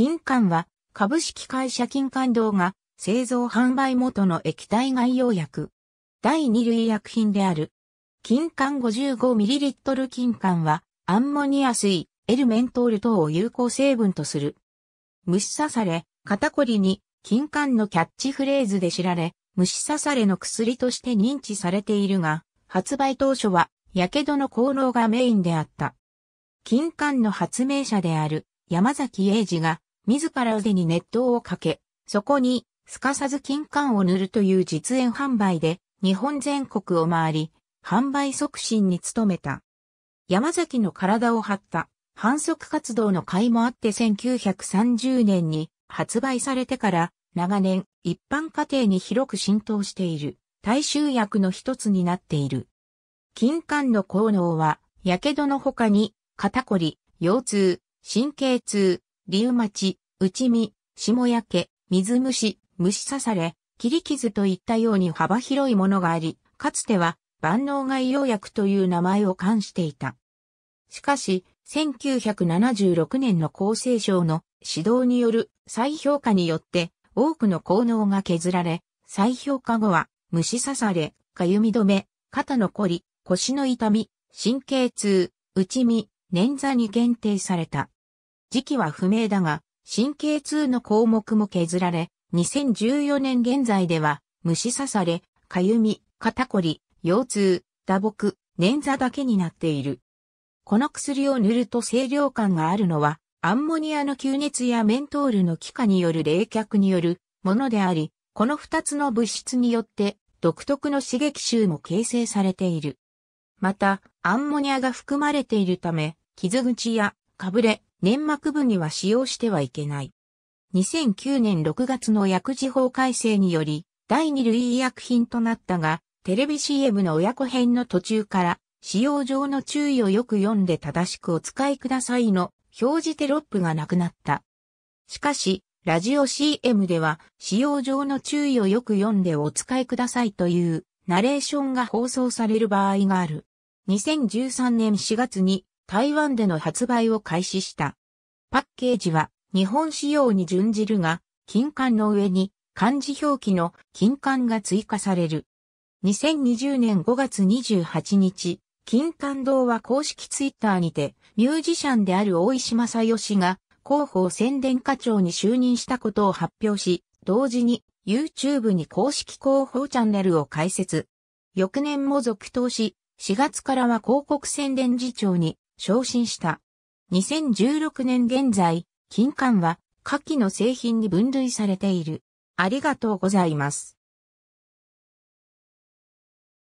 金管は、株式会社金管堂が製造販売元の液体外用薬。第二類薬品である。金管 55ml 金管は、アンモニア水、エルメントール等を有効成分とする。虫刺され、肩こりに、金管のキャッチフレーズで知られ、虫刺されの薬として認知されているが、発売当初は、火傷の功労がメインであった。金管の発明者である、山崎英二が、自ら腕に熱湯をかけ、そこに、すかさず金管を塗るという実演販売で、日本全国を回り、販売促進に努めた。山崎の体を張った反則活動の会もあって1930年に発売されてから長年一般家庭に広く浸透している大衆薬の一つになっている。金管の効能は、火傷の他に肩こり、腰痛、神経痛、竜町、内見、下焼け、水虫、虫刺され、切り傷といったように幅広いものがあり、かつては万能外用薬という名前を冠していた。しかし、1976年の厚生省の指導による再評価によって多くの効能が削られ、再評価後は虫刺され、かゆみ止め、肩のこり、腰の痛み、神経痛、内見、捻挫に限定された。時期は不明だが、神経痛の項目も削られ、2014年現在では、虫刺され、かゆみ、肩こり、腰痛、打撲、捻挫だけになっている。この薬を塗ると清涼感があるのは、アンモニアの吸熱やメントールの気化による冷却によるものであり、この二つの物質によって独特の刺激臭も形成されている。また、アンモニアが含まれているため、傷口やかぶれ、粘膜部には使用してはいけない。2009年6月の薬事法改正により、第二類医薬品となったが、テレビ CM の親子編の途中から、使用上の注意をよく読んで正しくお使いくださいの表示テロップがなくなった。しかし、ラジオ CM では、使用上の注意をよく読んでお使いくださいというナレーションが放送される場合がある。2013年4月に台湾での発売を開始した。パッケージは日本仕様に準じるが、金管の上に漢字表記の金管が追加される。2020年5月28日、金管堂は公式ツイッターにて、ミュージシャンである大石正義が広報宣伝課長に就任したことを発表し、同時に YouTube に公式広報チャンネルを開設。翌年も続投し、4月からは広告宣伝次長に昇進した。2016年現在、金柑は、下記の製品に分類されている。ありがとうございます。